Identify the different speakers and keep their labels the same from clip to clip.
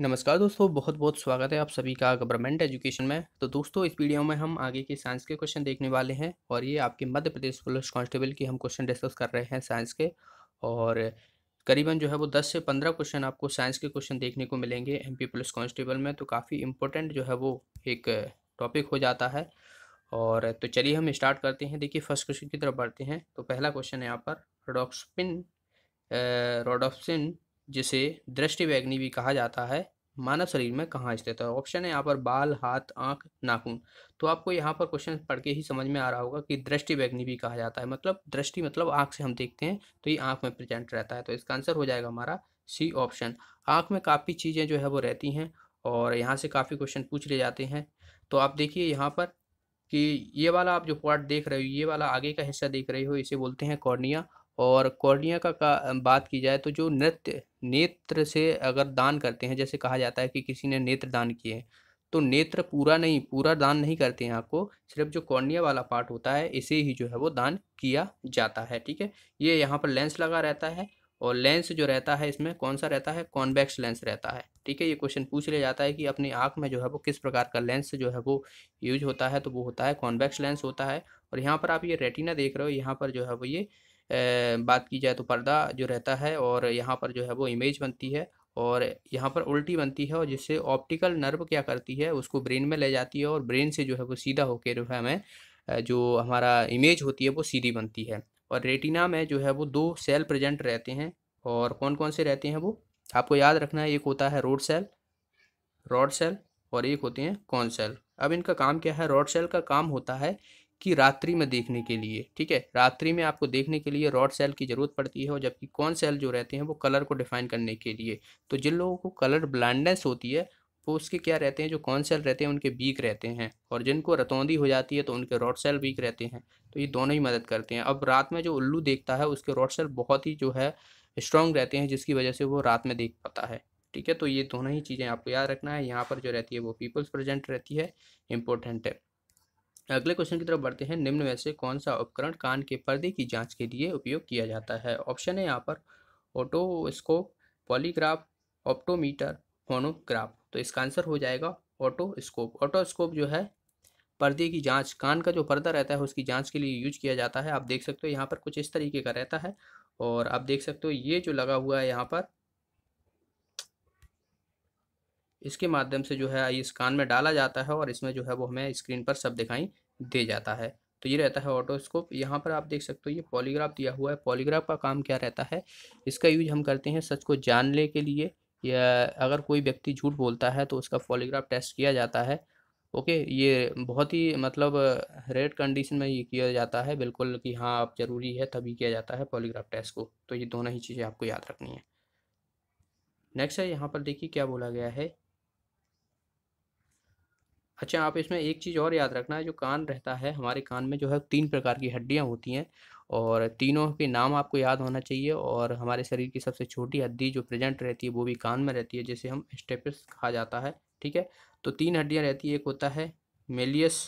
Speaker 1: नमस्कार दोस्तों बहुत बहुत स्वागत है आप सभी का गवर्नमेंट एजुकेशन में तो दोस्तों इस वीडियो में हम आगे के साइंस के क्वेश्चन देखने वाले हैं और ये आपके मध्य प्रदेश पुलिस कांस्टेबल की हम क्वेश्चन डिस्कस कर रहे हैं साइंस के और करीबन जो है वो दस से पंद्रह क्वेश्चन आपको साइंस के क्वेश्चन देखने को मिलेंगे एम पुलिस कॉन्स्टेबल में तो काफ़ी इंपॉर्टेंट जो है वो एक टॉपिक हो जाता है और तो चलिए हम स्टार्ट करते हैं देखिए फर्स्ट क्वेश्चन की तरफ बढ़ते हैं तो पहला क्वेश्चन है यहाँ पर रोडॉक्सपिन रोडॉक्सिन जिसे दृष्टि भी कहा जाता है मानव शरीर में कहाँ स्थित है ऑप्शन है यहाँ पर बाल हाथ आंख नाखून तो आपको यहाँ पर क्वेश्चन पढ़ के ही समझ में आ रहा होगा कि दृष्टि वैग्नि भी कहा जाता है मतलब दृष्टि मतलब आंख से हम देखते हैं तो ये आंख में प्रेजेंट रहता है तो इसका आंसर हो जाएगा हमारा सी ऑप्शन आंख में काफ़ी चीज़ें जो है वो रहती हैं और यहाँ से काफ़ी क्वेश्चन पूछ ले जाते हैं तो आप देखिए यहाँ पर कि ये वाला आप जो पार्ट देख रहे हो ये वाला आगे का हिस्सा देख रहे हो इसे बोलते हैं कॉर्निया और कौर्निया का, का बात की जाए तो जो नृत्य नेत्र से अगर दान करते हैं जैसे कहा जाता है कि किसी ने नेत्र दान किए हैं तो नेत्र पूरा नहीं पूरा दान नहीं करते हैं आपको सिर्फ जो कॉर्निया वाला पार्ट होता है इसे ही जो है वो दान किया जाता है ठीक है ये यहाँ पर लेंस लगा रहता है और लेंस जो रहता है इसमें कौन सा रहता है कॉन्वेक्स लेंस रहता है ठीक है ये क्वेश्चन पूछ लिया जाता है कि अपनी आँख में जो है वो किस प्रकार का लेंस जो है वो यूज होता है तो वो होता है कॉन्वेक्स लेंस होता है और यहाँ पर आप ये रेटिना देख रहे हो यहाँ पर जो है वो ये बात की जाए तो पर्दा जो रहता है और यहाँ पर जो है वो इमेज बनती है और यहाँ पर उल्टी बनती है और जिससे ऑप्टिकल नर्व क्या करती है उसको ब्रेन में ले जाती है और ब्रेन से जो है वो सीधा होकर जो है हमें जो हमारा इमेज होती है वो सीधी बनती है और रेटिना में जो है वो दो सेल प्रेजेंट रहते हैं और कौन कौन से रहते हैं वो आपको याद रखना है एक होता है रोड सेल रॉड सेल और एक होते हैं कॉन सेल अब इनका काम क्या है रॉड सेल का काम होता है कि रात्रि में देखने के लिए ठीक है रात्रि में आपको देखने के लिए रॉड सेल की ज़रूरत पड़ती है और जबकि कौन सेल जो रहते हैं वो कलर को डिफाइन करने के लिए तो जिन लोगों को कलर ब्लाइंडनेस होती है वो उसके क्या रहते हैं जो कौन सेल रहते हैं उनके बीक रहते हैं और जिनको रतौंदी हो जाती है तो उनके रॉड सेल वीक रहते हैं तो ये दोनों ही मदद करते हैं अब रात में जो उल्लू देखता है उसके रॉड सेल बहुत ही जो है स्ट्रॉन्ग रहते हैं जिसकी वजह से वो रात में देख पाता है ठीक है तो ये दोनों ही चीज़ें आपको याद रखना है यहाँ पर जो रहती है वो पीपल्स प्रेजेंट रहती है इंपॉर्टेंट है अगले क्वेश्चन की तरफ बढ़ते हैं निम्न में से कौन सा उपकरण कान के पर्दे की जांच के लिए उपयोग किया जाता है ऑप्शन है यहाँ पर ऑटोस्कोप पॉलीग्राफ ऑप्टोमीटर फोनोग्राफ तो इसका आंसर हो जाएगा ऑटोस्कोप ऑटोस्कोप जो है पर्दे की जांच कान का जो पर्दा रहता है उसकी जांच के लिए यूज किया जाता है आप देख सकते हो यहाँ पर कुछ इस तरीके का रहता है और आप देख सकते हो ये जो लगा हुआ है यहाँ पर इसके माध्यम से जो है इस कान में डाला जाता है और इसमें जो है वो हमें स्क्रीन पर सब दिखाई दे जाता है तो ये रहता है ऑटोस्कोप यहाँ पर आप देख सकते हो ये पॉलीग्राफ दिया हुआ है पॉलीग्राफ का काम क्या रहता है इसका यूज हम करते हैं सच को जानने के लिए या अगर कोई व्यक्ति झूठ बोलता है तो उसका पॉलीग्राफ टेस्ट किया जाता है ओके ये बहुत ही मतलब रेड कंडीशन में ये किया जाता है बिल्कुल कि हाँ आप ज़रूरी है तभी किया जाता है पॉलीग्राफ टेस्ट को तो ये दोनों ही चीज़ें आपको याद रखनी है नेक्स्ट है यहाँ पर देखिए क्या बोला गया है अच्छा आप इसमें एक चीज़ और याद रखना है जो कान रहता है हमारे कान में जो है तीन प्रकार की हड्डियाँ होती हैं और तीनों के नाम आपको याद होना चाहिए और हमारे शरीर की सबसे छोटी हड्डी जो प्रेजेंट रहती है वो भी कान में रहती है जिसे हम स्टेपिस कहा जाता है ठीक है तो तीन हड्डियाँ रहती है एक होता है मेलियस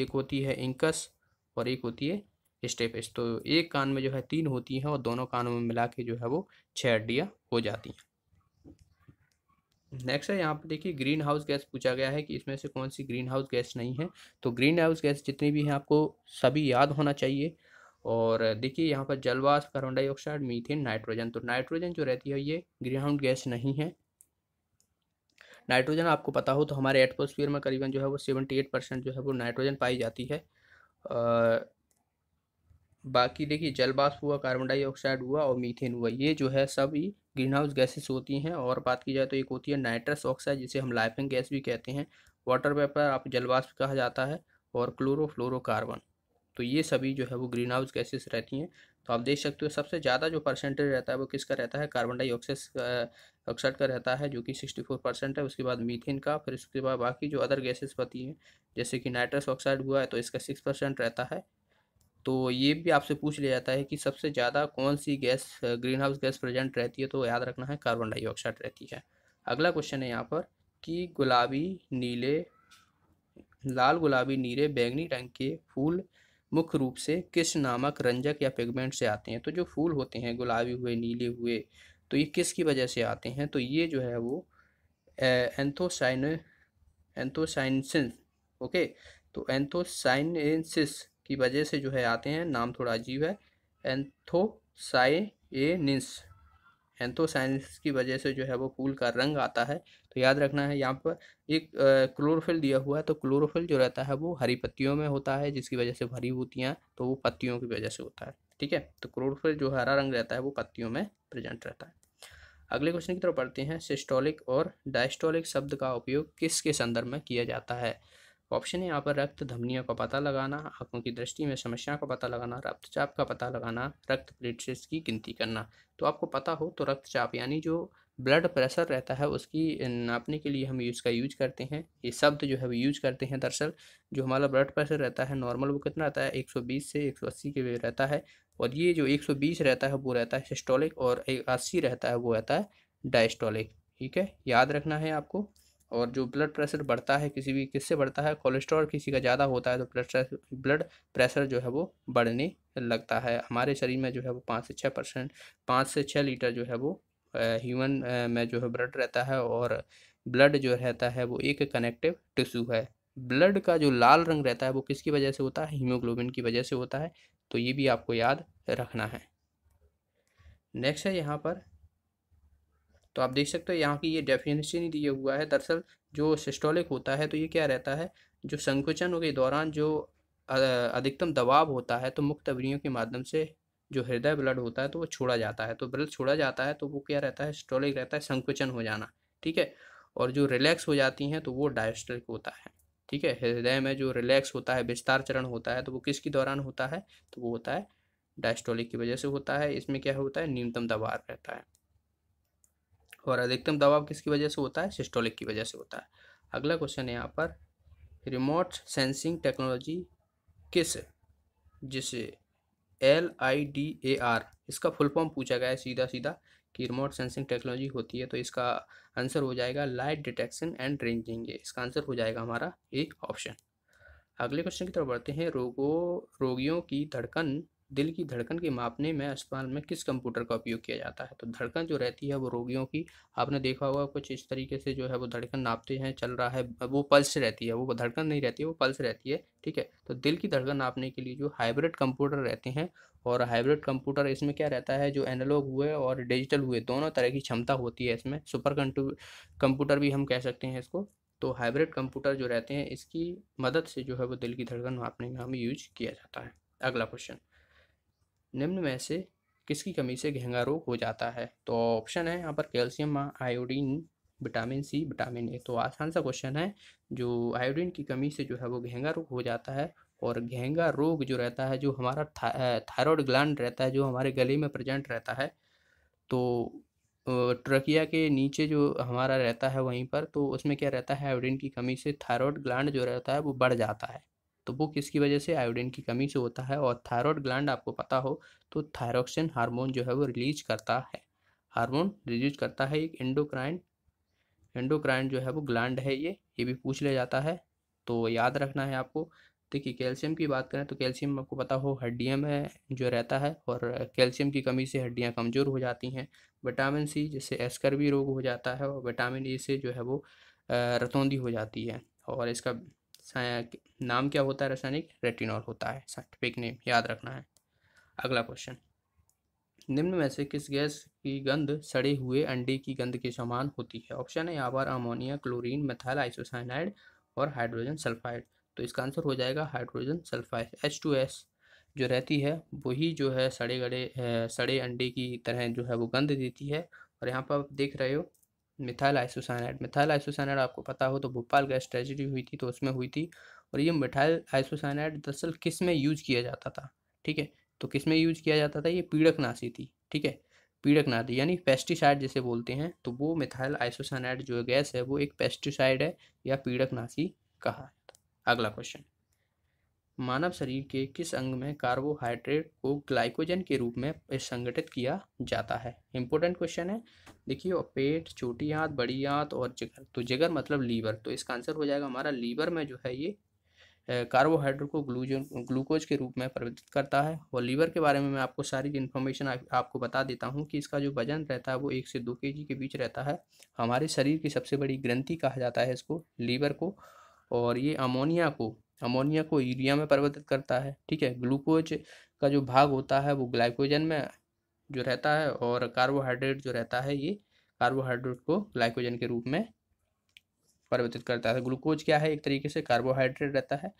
Speaker 1: एक होती है इंकस और एक होती है स्टेपिस तो एक कान में जो है तीन होती हैं और दोनों कानों में मिला के जो है वो छः हड्डियाँ हो जाती हैं नेक्स्ट है यहाँ पे देखिए ग्रीन हाउस गैस पूछा गया है कि इसमें से कौन सी ग्रीन हाउस गैस नहीं है तो ग्रीन हाउस गैस जितनी भी हैं आपको सभी याद होना चाहिए और देखिए यहाँ पर जलवास कार्बन डाइऑक्साइड मीथेन नाइट्रोजन तो नाइट्रोजन जो रहती है ये ग्रीन हाउस गैस नहीं है नाइट्रोजन आपको पता हो तो हमारे एटमोसफियर में करीबन जो है वो सेवेंटी एट परसेंट जो है वो नाइट्रोजन पाई जाती है बाकी देखिए जल बाष्प हुआ कार्बन डाइऑक्साइड हुआ और मीथेन हुआ ये जो है सभी ग्रीन हाउस गैसेस होती हैं और बात की जाए तो एक होती है नाइट्रस ऑक्साइड जिसे हम लाइफिंग गैस भी कहते हैं वाटर वेपर आप जल बाष्प कहा जाता है और क्लोरोफ्लोरोकार्बन तो ये सभी जो है वो ग्रीन हाउस गैसेस रहती हैं तो आप देख सकते हो सबसे ज़्यादा जो परसेंटेज रहता है वो किसका रहता है कार्बन डाइऑक्साइड ऑक्साइड का रहता है जो कि सिक्सटी फोर परसेंट है उसके बाद मीथेन का फिर उसके बाद बाकी जो अदर गैसेस पती हैं जैसे कि नाइट्रस ऑक्साइड हुआ है तो इसका सिक्स परसेंट रहता है तो ये भी आपसे पूछ लिया जाता है कि सबसे ज़्यादा कौन सी gas greenhouse gas present रहती है तो याद रखना है कार्बन डाइऑक्साइड रहती है अगला क्वेश्चन है यहाँ पर कि गुलाबी नीले लाल गुलाबी नीले बैंगनी रंग के फूल मुख्य रूप से किस नामक रंजक या पिगमेंट से आते हैं तो जो फूल होते हैं गुलाबी हुए नीले हुए तो ये किस की वजह से आते हैं तो ये जो है वो एंथोसाइन एंथोसाइनसिस ओके तो एंथोसाइनसिस की वजह से जो है आते हैं नाम थोड़ा अजीब है एंथोसाइनिस एंथोसाइनिस की वजह से जो है वो फूल का रंग आता है तो याद रखना है यहाँ पर एक क्लोरोफिल दिया हुआ है तो क्लोरोफिल जो रहता है वो हरी पत्तियों में होता है जिसकी वजह से भरी होती हैं तो वो पत्तियों की वजह से होता है ठीक है तो क्लोरोफिल जो हरा रंग रहता है वो पत्तियों में प्रेजेंट रहता है अगले क्वेश्चन की तरफ पढ़ते हैं सिस्टोलिक और डायस्टोलिक शब्द का उपयोग किसके संदर्भ में किया जाता है ऑप्शन है यहाँ पर रक्त धमनियों का पता लगाना आंखों की दृष्टि में समस्या का पता लगाना रक्तचाप का पता लगाना रक्त प्लेटलेट्स की गिनती करना तो आपको पता हो तो रक्तचाप यानी जो ब्लड प्रेशर रहता है उसकी नापने के लिए हम इसका यूज करते हैं ये शब्द जो है वो यूज करते हैं दरअसल जो हमारा ब्लड प्रेशर रहता है नॉर्मल वो कितना रहता है 120 से 180 के रहता है और ये जो 120 रहता है वो रहता है सिस्टोलिक और अस्सी रहता है वो रहता है डायस्टोलिक ठीक है याद रखना है आपको और जो ब्लड प्रेशर बढ़ता है किसी भी किससे बढ़ता है कोलेस्ट्रॉल किसी का ज़्यादा होता है तो ब्लड ब्लड प्रेशर जो है वो बढ़ने लगता है हमारे शरीर में जो है वो पाँच से छः परसेंट पाँच से छः लीटर जो है वो ह्यूमन में जो है ब्लड रहता है और ब्लड जो रहता है वो एक कनेक्टिव टिश्यू है ब्लड का जो लाल रंग रहता है वो किसकी वजह से होता है हीमोग्लोबिन की वजह से होता है तो ये भी आपको याद रखना है नेक्स्ट है यहाँ पर तो आप देख सकते हो यहाँ की ये डेफिनेशन ही दिया हुआ है दरअसल जो सिस्टोलिक होता है तो ये क्या रहता है जो संकुचन के दौरान जो अधिकतम दबाव होता है तो मुक्त अवरियों के माध्यम से जो हृदय ब्लड होता है तो वो छोड़ा जाता है तो ब्लड छोड़ा जाता है तो वो क्या रहता है स्टोलिक रहता है संकुचन हो जाना ठीक है और जो रिलैक्स हो जाती हैं तो वो डायस्टोलिक होता है ठीक है हृदय में जो रिलैक्स होता है विस्तार चरण होता है तो वो किसके दौरान होता है तो वो होता है डायस्टोलिक की वजह से होता है इसमें क्या होता है न्यूनतम दबाव रहता है और अधिकतम दबाव किसकी वजह से होता है सिस्टोलिक की वजह से होता है अगला क्वेश्चन है यहाँ पर रिमोट सेंसिंग टेक्नोलॉजी किस जिसे L I D A R इसका फुल फॉर्म पूछा गया है सीधा सीधा कि रिमोट सेंसिंग टेक्नोलॉजी होती है तो इसका आंसर हो जाएगा लाइट डिटेक्शन एंड रेंजिंग इसका आंसर हो जाएगा हमारा ए ऑप्शन अगले क्वेश्चन की तरफ बढ़ते हैं रोगों रोगियों की धड़कन दिल की धड़कन के मापने में अस्पताल में किस कंप्यूटर का उपयोग किया जाता है तो धड़कन जो रहती है वो रोगियों की आपने देखा होगा कुछ इस तरीके से जो है वो धड़कन नापते हैं चल रहा है वो पल्स रहती है वो धड़कन नहीं रहती है वो पल्स रहती है ठीक है तो दिल की धड़कन नापने के लिए जो हाइब्रिड कंप्यूटर रहते हैं और हाइब्रिड कंप्यूटर इसमें क्या रहता है जो एनालॉग हुए और डिजिटल हुए दोनों तरह की क्षमता होती है इसमें सुपर कंप्यूटर भी हम कह सकते हैं इसको तो हाइब्रिड कंप्यूटर जो रहते हैं इसकी मदद से जो है वो दिल की धड़कन नापने में हमें यूज किया जाता है अगला क्वेश्चन निम्न में से किसकी कमी से घेंगा रोग हो जाता है तो ऑप्शन है यहाँ पर calcium iodine vitamin C vitamin A तो आसान सा क्वेश्चन है जो आयोडीन की कमी से जो है वो घेंगा रोग हो जाता है और घेंगा रोग जो रहता है जो हमारा थायरॉयड ग्लैंड रहता है जो हमारे गले में प्रेजेंट रहता है तो ट्रकिया के नीचे जो हमारा रहता है वहीं पर तो उसमें क्या रहता है आयोडीन की कमी से थायरॉयड ग्लैंड जो रहता है वो बढ़ जाता है तो वो किसकी वजह से आयोडीन की कमी से होता है और थायरॉयड ग्लैंड आपको पता हो तो थायरोक्सिन हार्मोन जो है वो रिलीज करता है हार्मोन रिलीज करता है एक एंडोक्राइन एंडोक्राइन जो है वो ग्लैंड है ये ये भी पूछ लिया जाता है तो याद रखना है आपको देखिए कैल्शियम की बात करें तो कैल्शियम आपको पता हो हड्डियों में जो रहता है और कैल्शियम की कमी से हड्डियाँ कमज़ोर हो जाती हैं विटामिन सी जिससे एस्कर्वी रोग हो जाता है और विटामिन ई से जो है वो रतौंदी हो जाती है और इसका नाम क्या होता है रासायनिक रेटिनॉल होता है साइंटिफिक नेम याद रखना है अगला क्वेश्चन निम्न में से किस गैस की गंध सड़े हुए अंडे की गंध के समान होती है ऑप्शन है यहाँ पर अमोनिया क्लोरीन मेथाइल आइसोसाइनाइड और हाइड्रोजन सल्फाइड तो इसका आंसर हो जाएगा hydrogen sulphide H two S जो रहती है वही जो है सड़े गड़े सड़े अंडे की तरह जो है वो गंध देती है और यहाँ पर आप देख रहे हो मिथाइल आइसोसाइनाइड मिथाइल आइसोसाइनाइड आपको पता हो तो भोपाल गैस ट्रेजिडी हुई थी तो उसमें हुई थी और ये मिथाइल आइसोसाइनाइड दरअसल किस में यूज किया जाता था ठीक है तो किस में यूज किया जाता था ये पीड़क नासी थी ठीक है पीड़क यानी पेस्टिसाइड जिसे बोलते हैं तो वो मिथाइल आइसोसाइनाइड जो गैस है वो एक पेस्टिसाइड है या पीड़क नासी कहा अगला क्वेश्चन मानव शरीर के किस अंग में कार्बोहाइड्रेट को ग्लाइकोजन के रूप में संगठित किया जाता है इंपॉर्टेंट क्वेश्चन है देखिए पेट छोटी आँत बड़ी आँत और जिगर तो जिगर मतलब लीवर तो इसका आंसर हो जाएगा हमारा लीवर में जो है ये कार्बोहाइड्रेट को ग्लूजन ग्लूकोज के रूप में परिवर्तित करता है और लीवर के बारे में मैं आपको सारी इन्फॉर्मेशन आप, आपको बता देता हूँ कि इसका जो वजन रहता है वो एक से दो के के बीच रहता है हमारे शरीर की सबसे बड़ी ग्रंथि कहा जाता है इसको लीवर को और ये अमोनिया को अमोनिया को यूरिया में परिवर्तित करता है ठीक है ग्लूकोज का जो भाग होता है वो ग्लाइकोजन में जो रहता है और कार्बोहाइड्रेट जो रहता है ये कार्बोहाइड्रेट को ग्लाइकोजन के रूप में परिवर्तित करता है ग्लूकोज क्या है एक तरीके से कार्बोहाइड्रेट रहता है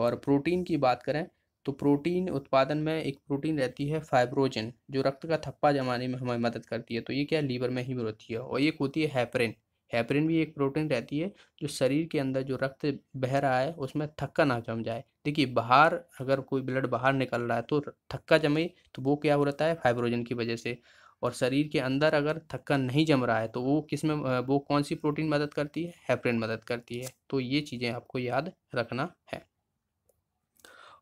Speaker 1: और प्रोटीन की बात करें तो प्रोटीन उत्पादन में एक प्रोटीन रहती है फाइब्रोजन जो रक्त का थप्पा जमाने में हमें मदद करती है तो ये क्या लीवर में ही होती है और एक होती है हैपरिन हैपरिन भी एक प्रोटीन रहती है जो शरीर के अंदर जो रक्त बह रहा है उसमें थक्का ना जम जाए देखिए बाहर अगर कोई ब्लड बाहर निकल रहा है तो थक्का जमे तो वो क्या हो रहता है फाइब्रोजन की वजह से और शरीर के अंदर अगर थक्का नहीं जम रहा है तो वो किस में वो कौन सी प्रोटीन मदद करती है हैपरिन मदद करती है तो ये चीज़ें आपको याद रखना है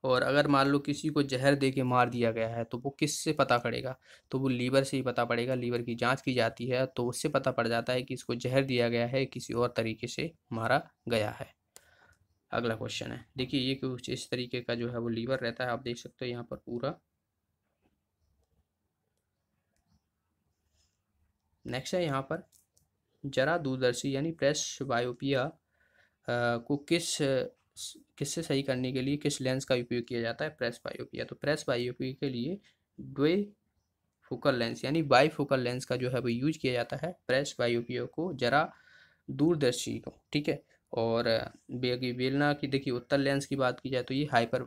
Speaker 1: और अगर मान लो किसी को जहर दे के मार दिया गया है तो वो किस से पता पड़ेगा तो वो लीवर से ही पता पड़ेगा लीवर की जांच की जाती है तो उससे पता पड़ जाता है कि इसको जहर दिया गया है किसी और तरीके से मारा गया है अगला क्वेश्चन है देखिए ये कुछ इस तरीके का जो है वो लीवर रहता है आप देख सकते हो यहाँ पर पूरा नेक्स्ट है यहाँ पर जरा दूरदर्शी यानी प्रेस बायोपिया को किस किससे सही करने के लिए किस लेंस का उपयोग किया जाता है प्रेस बायोपिया तो प्रेस बायोपिया के लिए डे फोकल लेंस यानी बाई फोकल लेंस का जो है वो यूज किया जाता है प्रेस बायोपिया को जरा दूरदर्शी को ठीक है और बेगी बेलना की देखिए उत्तर लेंस की बात की जाए तो ये हाइपर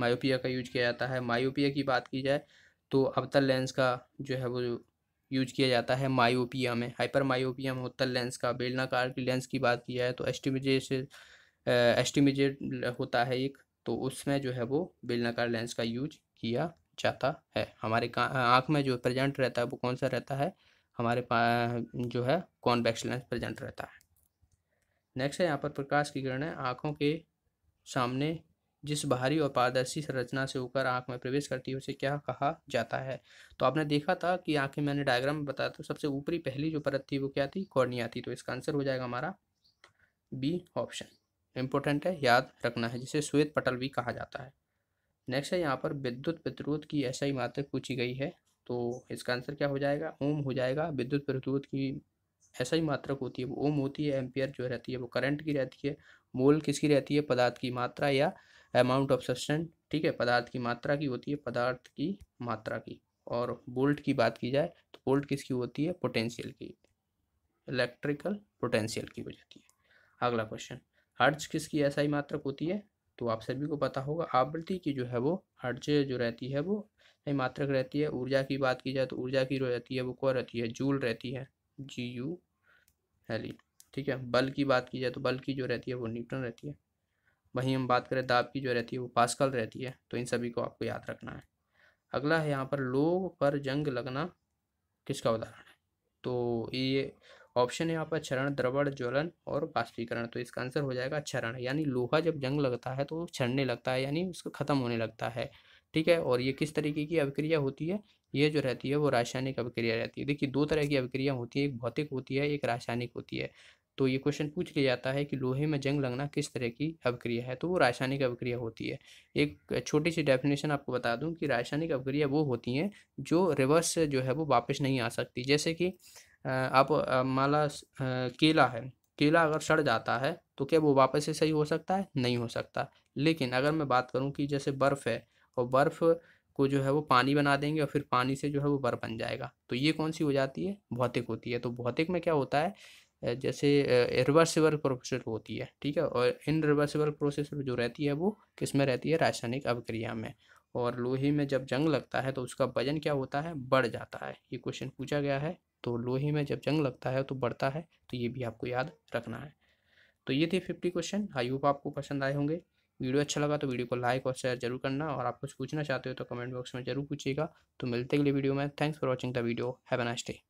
Speaker 1: मायोपिया का यूज किया जाता है मायोपिया की बात की जाए तो अवतल लेंस का जो है वो यूज किया जाता है मायोपिया में हाइपर मायोपिया में उत्तर लेंस का बेलनाकार की लेंस की बात की जाए तो एस्टिमेजेस एस्टिमेटेड होता है एक तो उसमें जो है वो बेलनाकार लेंस का यूज किया जाता है हमारे आँख में जो प्रेजेंट रहता है वो कौन सा रहता है हमारे पास जो है कॉन्वेक्स लेंस प्रेजेंट रहता है नेक्स्ट है यहाँ पर प्रकाश की किरणें आँखों के सामने जिस बाहरी और पारदर्शी संरचना से होकर आँख में प्रवेश करती है उसे क्या कहा जाता है तो आपने देखा था कि आँखें मैंने डायग्राम में बताया तो सबसे ऊपरी पहली जो परत थी वो क्या थी कॉर्निया थी तो इसका आंसर हो जाएगा हमारा बी ऑप्शन इम्पोर्टेंट है याद रखना है जिसे श्वेत पटल भी कहा जाता है नेक्स्ट है यहाँ पर विद्युत प्रतिरोध की ऐसा ही मात्रा पूछी गई है तो इसका आंसर क्या हो जाएगा ओम हो जाएगा विद्युत प्रतिरोध की ऐसा ही मात्रक होती है वो ओम होती है एम्पियर जो रहती है वो करंट की रहती है मोल किसकी रहती है पदार्थ की मात्रा या अमाउंट ऑफ सब्सटेंट ठीक है पदार्थ की मात्रा की होती है पदार्थ की मात्रा की और बोल्ट की बात की जाए तो बोल्ट किसकी होती है पोटेंशियल की इलेक्ट्रिकल पोटेंशियल की हो जाती है अगला क्वेश्चन हर्ज किसकी एसआई मात्रक होती है तो आप सभी को पता होगा आवृत्ति की जो है वो हर्ज जो रहती है वो मात्रक रहती है ऊर्जा की बात की जाए तो ऊर्जा की रहती है वो क्या रहती है जूल रहती है जी यू हैली ठीक है बल की बात की जाए तो बल की जो रहती है वो न्यूटन रहती है वहीं हम बात करें दाब की जो रहती है वो पास्कल रहती है तो इन सभी को आपको याद रखना है अगला है यहाँ पर लोग पर जंग लगना किसका उदाहरण है तो ये ऑप्शन है यहाँ पर क्षरण द्रवण ज्वलन और बाष्पीकरण तो इसका आंसर हो जाएगा क्षरण यानी लोहा जब जंग लगता है तो छरने लगता है यानी उसको खत्म होने लगता है ठीक है और ये किस तरीके की अभिक्रिया होती है ये जो रहती है वो रासायनिक अभिक्रिया रहती है देखिए दो तरह की अभिक्रिया होती है एक भौतिक होती है एक रासायनिक होती है तो ये क्वेश्चन पूछ लिया जाता है कि लोहे में जंग लगना किस तरह की अभिक्रिया है तो वो रासायनिक अभिक्रिया होती है एक छोटी सी डेफिनेशन आपको बता दूं कि रासायनिक अभिक्रिया वो होती हैं जो रिवर्स जो है वो वापस नहीं आ सकती जैसे कि आप माला केला है केला अगर सड़ जाता है तो क्या वो वापस से सही हो सकता है नहीं हो सकता लेकिन अगर मैं बात करूँ कि जैसे बर्फ़ है और बर्फ़ को जो है वो पानी बना देंगे और फिर पानी से जो है वो बर्फ़ बन जाएगा तो ये कौन सी हो जाती है भौतिक होती है तो भौतिक में क्या होता है जैसे रिवर्सिबल प्रोसेस होती है ठीक है और इन रिवर्सिबल प्रोसेस जो रहती है वो किस में रहती है रासायनिक अभिक्रिया में और लोहे में जब जंग लगता है तो उसका वजन क्या होता है बढ़ जाता है ये क्वेश्चन पूछा गया है तो लोहे में जब जंग लगता है तो बढ़ता है तो ये भी आपको याद रखना है तो ये थे फिफ्टी क्वेश्चन आई होप आपको पसंद आए होंगे वीडियो अच्छा लगा तो वीडियो को लाइक और शेयर जरूर करना और आप कुछ पूछना चाहते हो तो कमेंट बॉक्स में जरूर पूछिएगा तो मिलते अगले वीडियो में thanks for watching the video have an nice day